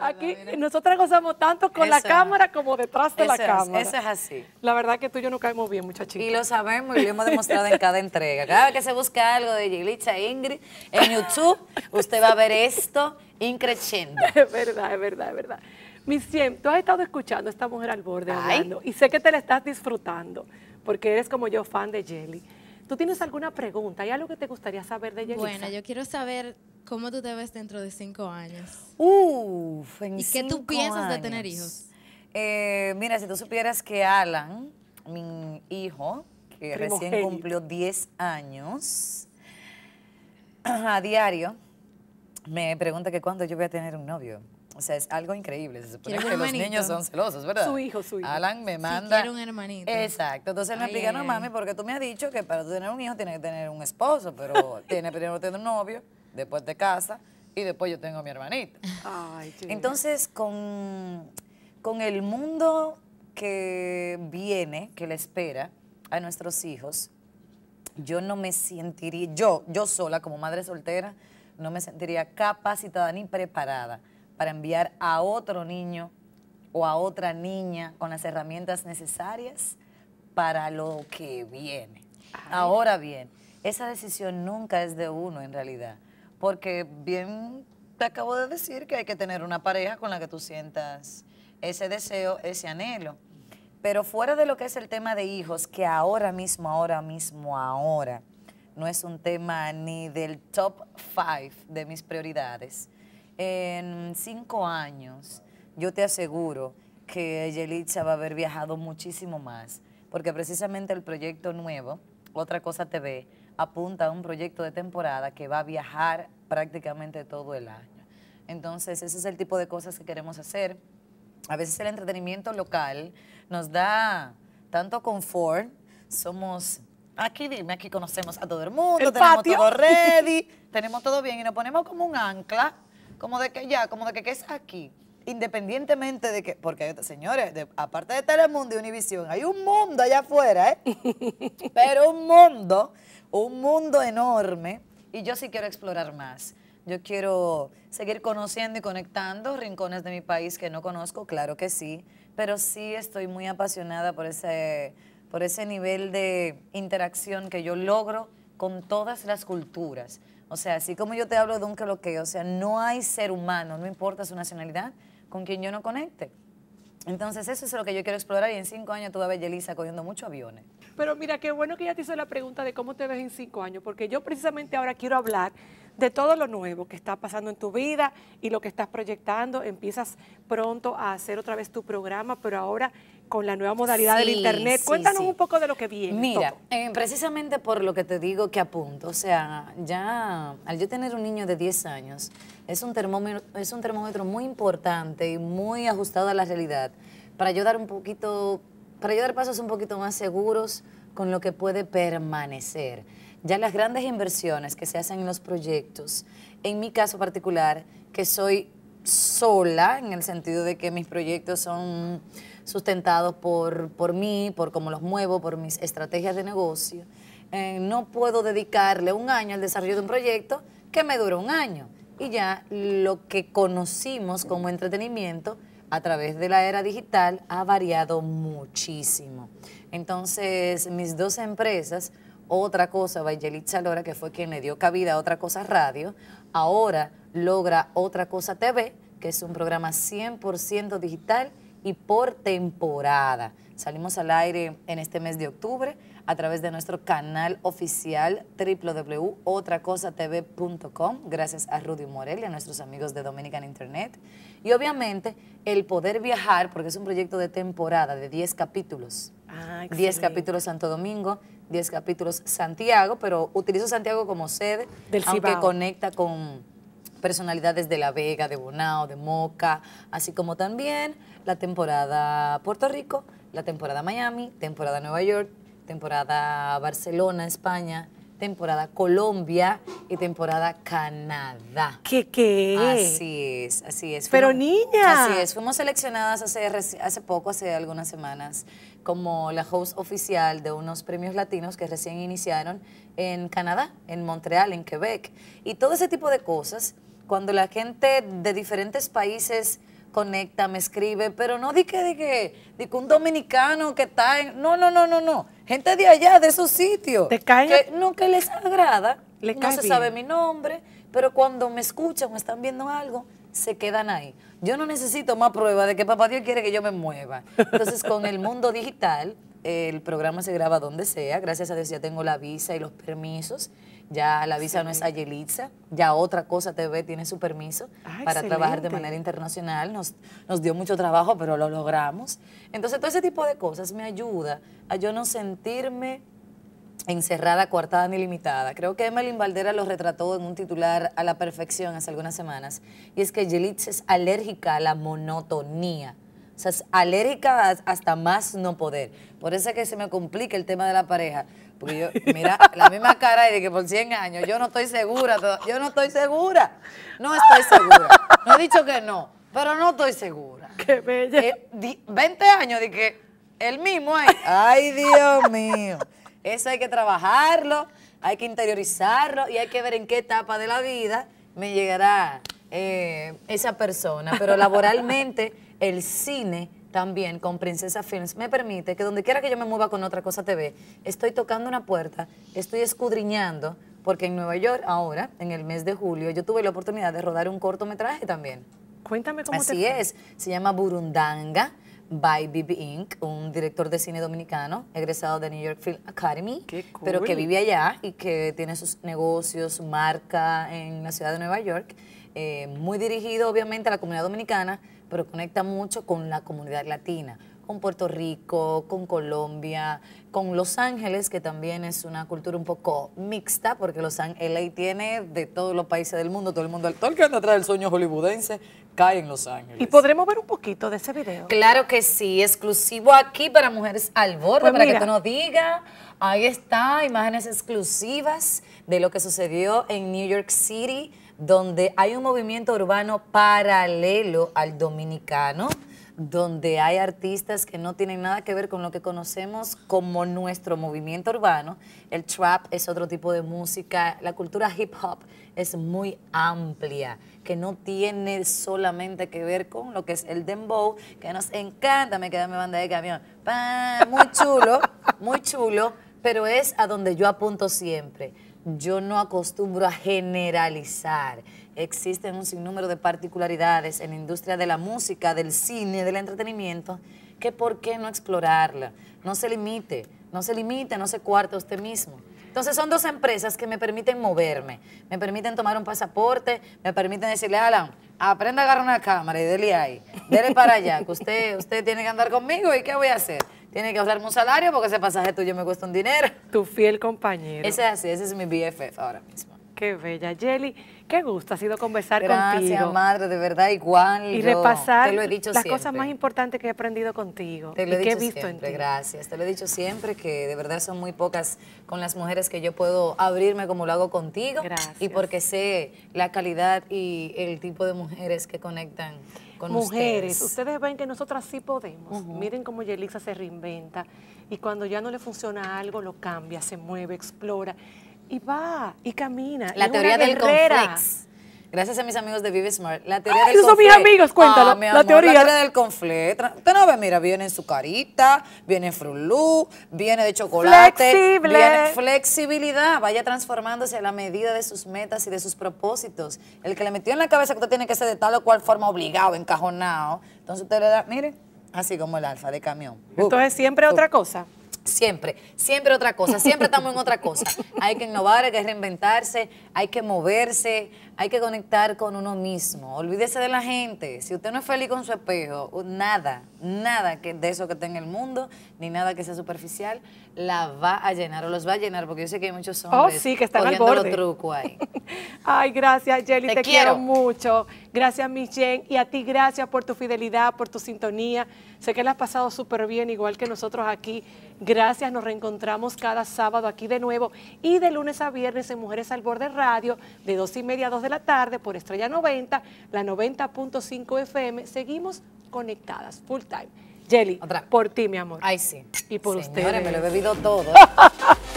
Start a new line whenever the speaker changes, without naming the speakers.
Aquí nosotras gozamos tanto con la cámara como detrás de la cámara. Eso es así. La
verdad que tú y yo no caemos bien, muchachita. Y lo sabemos y lo hemos demostrado en cada entrega. Cada vez
que se busca algo de Yiglicha Ingrid en YouTube, usted va a ver esto increciendo. Es verdad, es verdad, es verdad. Mi tú has estado escuchando a esta mujer al borde hablando y sé que te la estás disfrutando porque eres como yo fan de Jelly. ¿Tú tienes alguna pregunta? ¿Hay algo que te gustaría saber de Yelitza? Bueno, yo quiero saber
¿Cómo tú te ves dentro de cinco años? Uf, en ¿Y qué tú piensas de tener hijos? Eh, mira, si tú supieras que Alan, mi hijo, que recién cumplió 10 años, a diario me pregunta que cuándo yo voy a tener un novio. O sea, es algo increíble. Se supone que los niños son celosos, ¿verdad? Su hijo, su hijo. Alan me manda... quiero un hermanito. Exacto. Entonces me explica, no, mami, porque tú me has dicho que para tener un hijo tiene que tener un esposo, pero tiene primero tener un novio después de casa y después yo tengo a mi hermanita. Entonces, con, el mundo que viene, que le espera a nuestros hijos, yo no me sentiría, yo, yo sola como madre soltera, no me sentiría capacitada ni preparada para enviar a otro niño o a otra niña con las herramientas necesarias para lo que viene. Ahora bien, esa decisión nunca es de uno en realidad. Porque bien te acabo de decir que hay que tener una pareja con la que tú sientas ese deseo, ese anhelo. Pero fuera de lo que es el tema de hijos, que ahora mismo, ahora mismo, ahora, no es un tema ni del top five de mis prioridades. En cinco años, yo te aseguro que Yelitza va a haber viajado muchísimo más, porque precisamente el proyecto nuevo, Otra Cosa TV, apunta a un proyecto de temporada que va a viajar prácticamente todo el año. Entonces, ese es el tipo de cosas que queremos hacer. A veces el entretenimiento local nos da tanto confort. Somos, aquí dime, aquí conocemos a todo el mundo, tenemos todo ready, tenemos todo bien y nos ponemos como un ancla, como de que ya, como de que que es aquí independientemente de que, porque señores, de, aparte de Telemundo y Univisión, hay un mundo allá afuera, ¿eh? Pero un mundo, un mundo enorme y yo sí quiero explorar más. Yo quiero seguir conociendo y conectando rincones de mi país que no conozco, claro que sí, pero sí estoy muy apasionada por ese, por ese nivel de interacción que yo logro con todas las culturas. O sea, así como yo te hablo de un coloqueo, o sea, no hay ser humano, no importa su nacionalidad, con quien yo no conecte. Entonces eso es lo que yo quiero explorar y en cinco años tú vas a ver Yelisa cogiendo muchos aviones.
Pero mira, qué bueno que ya te hizo la pregunta de cómo te ves en cinco años, porque yo precisamente ahora quiero hablar de todo lo nuevo que está pasando en tu vida y lo que estás proyectando. Empiezas pronto a hacer otra vez tu programa, pero ahora con la nueva modalidad del Internet. Cuéntanos un poco de lo que viene. Mira, eh,
precisamente por lo que te digo que apunto, o sea, ya al yo tener un niño de 10 años, es un termómetro, es un termómetro muy importante y muy ajustado a la realidad para ayudar un poquito para yo dar pasos un poquito más seguros con lo que puede permanecer. Ya las grandes inversiones que se hacen en los proyectos, en mi caso particular, que soy sola, en el sentido de que mis proyectos son sustentados por, mí, por cómo los muevo, por mis estrategias de negocio, eh, no puedo dedicarle un año al desarrollo de un proyecto que me dura un año. Y ya lo que conocimos como entretenimiento a través de la era digital ha variado muchísimo. Entonces, mis dos empresas, otra cosa, Vayelit Lora, que fue quien le dio cabida a otra cosa radio, ahora logra otra cosa TV, que es un programa 100% digital y por temporada. Salimos al aire en este mes de octubre a través de nuestro canal oficial www.otracosatv.com, gracias a Rudy Morel a nuestros amigos de Dominican Internet. Y obviamente el poder viajar, porque es un proyecto de temporada de 10 capítulos. 10 ah, capítulos Santo Domingo, 10 capítulos Santiago, pero utilizo Santiago como sede, aunque conecta con personalidades de La Vega, de Bonao, de Moca, así como también la temporada Puerto Rico, la temporada Miami, temporada Nueva York, temporada Barcelona, España, temporada Colombia y temporada Canadá. ¿Qué qué? Así es, así es. Pero niña. Así es, fuimos seleccionadas hace, hace poco, hace algunas semanas, como la host oficial de unos premios latinos que recién iniciaron en Canadá, en Montreal, en Quebec. Y todo ese tipo de cosas, cuando la gente de diferentes países conecta, me escribe, pero no di que, di que, di que un dominicano que está en... No, no, no, no, no gente de allá, de esos sitios. Que, no, que les agrada. no se sabe mi nombre, pero cuando me escuchan o están viendo algo, se quedan ahí. Yo no necesito más prueba de que papá Dios quiere que yo me mueva. Entonces, con el mundo digital, el programa se graba donde sea. Gracias a Dios ya tengo la visa y los permisos ya la visa no es a Yelitza, ya otra cosa TV tiene su permiso ah, para trabajar de manera internacional, nos, dio mucho trabajo, pero lo logramos. Entonces, todo ese tipo de cosas me ayuda a yo no sentirme encerrada, coartada ni limitada. Creo que Emeline Valdera lo retrató en un titular a la perfección hace algunas semanas, y es que Yelitza es alérgica a la monotonía. O sea, es alérgica hasta más no poder. Por eso es que se me complica el tema de la pareja, mira, la misma cara de que por 100 años, yo no estoy segura, yo no estoy segura, no estoy segura. No he dicho que no, pero no estoy segura. Qué bella. 20 eh, años de que el mismo es. Ay, Dios mío. Eso hay que trabajarlo, hay que interiorizarlo y hay que ver en qué etapa de la vida me llegará eh, esa persona. Pero laboralmente, el cine también con Princesa Films me permite que donde quiera que yo me mueva con otra cosa TV, estoy tocando una puerta, estoy escudriñando, porque en Nueva York ahora, en el mes de julio, yo tuve la oportunidad de rodar un cortometraje también.
Cuéntame cómo Así es,
se llama Burundanga by Bibi Inc., un director de cine dominicano, egresado de New York Film Academy, pero que vive allá y que tiene sus negocios, marca en la ciudad de Nueva York, eh, muy dirigido obviamente a la comunidad dominicana, pero conecta mucho con la comunidad latina, con Puerto Rico, con Colombia, con Los Ángeles, que también es una cultura un poco mixta, porque Los Ángeles tiene de todos los países del mundo, todo el mundo, todo el que anda atrás del sueño hollywoodense cae en Los Ángeles. ¿Y podremos ver un poquito de ese video? Claro que sí, exclusivo aquí para Mujeres al Borde, pues para que tú nos digas. Ahí está, imágenes exclusivas de lo que sucedió en New York City donde hay un movimiento urbano paralelo al dominicano, donde hay artistas que no tienen nada que ver con lo que conocemos como nuestro movimiento urbano. El trap es otro tipo de música, la cultura hip hop es muy amplia, que no tiene solamente que ver con lo que es el dembow, que nos encanta, me queda mi banda de camión, muy chulo, muy chulo, pero es a donde yo apunto siempre yo no acostumbro a generalizar. Existen un sinnúmero de particularidades en la industria de la música, del cine, del entretenimiento, que por qué no explorarla. No se limite, no se limite, no se cuarte usted mismo. Entonces son dos empresas que me permiten moverme, me permiten tomar un pasaporte, me permiten decirle, Alan, aprenda a agarrar una cámara y dele ahí, dele para allá, que usted, usted tiene que andar conmigo y ¿qué voy a hacer? Tiene que ahorrarme un salario porque ese pasaje tuyo me cuesta un dinero. Tu fiel compañero. Ese es así, ese es mi BFF ahora mismo.
Qué bella, Jelly. Qué gusto ha sido conversar contigo. Gracias,
madre, de verdad, igual. Y repasar lo las cosas más
importantes que he aprendido contigo. Te lo he dicho que he visto siempre. en ti. Gracias, te lo he dicho
siempre, que de verdad son muy pocas con las mujeres que yo puedo abrirme como lo hago contigo. Gracias. Y porque sé la calidad y el tipo de mujeres que conectan con mujeres. Ustedes.
ven que nosotras sí podemos. Miren cómo Yelixa se reinventa y cuando ya no le funciona algo, lo cambia, se mueve, explora y va y camina. La teoría del conflex. Gracias a mis amigos de Vive Smart. La teoría esos son mis amigos, cuéntalo. Ah, la, teoría. la teoría del
conflicto. Usted no ve, mira, viene en su carita, viene frulú, viene de chocolate. Viene flexibilidad. Vaya transformándose a la medida de sus metas y de sus propósitos. El que le metió en la cabeza que usted tiene que ser de tal o cual forma obligado, encajonado. Entonces usted le da, mire, así como el alfa de camión.
Entonces siempre otra cosa
siempre, siempre otra cosa, siempre estamos en otra cosa. Hay que innovar, hay que reinventarse, hay que moverse, hay que conectar con uno mismo. Olvídese de la gente. Si usted no es feliz con su espejo, nada, nada que de eso que está en el mundo, ni nada que sea superficial, la va a llenar o los va a llenar, porque yo sé que hay muchos oh, hombres oh, sí, que están al truco ahí.
Ay, gracias, Jelly, te, quiero. mucho. Gracias, Michelle, y a ti gracias por tu fidelidad, por tu sintonía. Sé que la has pasado súper bien, igual que nosotros aquí. Gracias, nos reencontramos cada sábado aquí de nuevo y de lunes a viernes en Mujeres al Borde Radio de 2 y media a 2 de la tarde por Estrella 90, la 90.5 FM. Seguimos conectadas full time. Jelly, por ti, mi amor. Ay, sí. Y por usted. ustedes. me lo he bebido todo.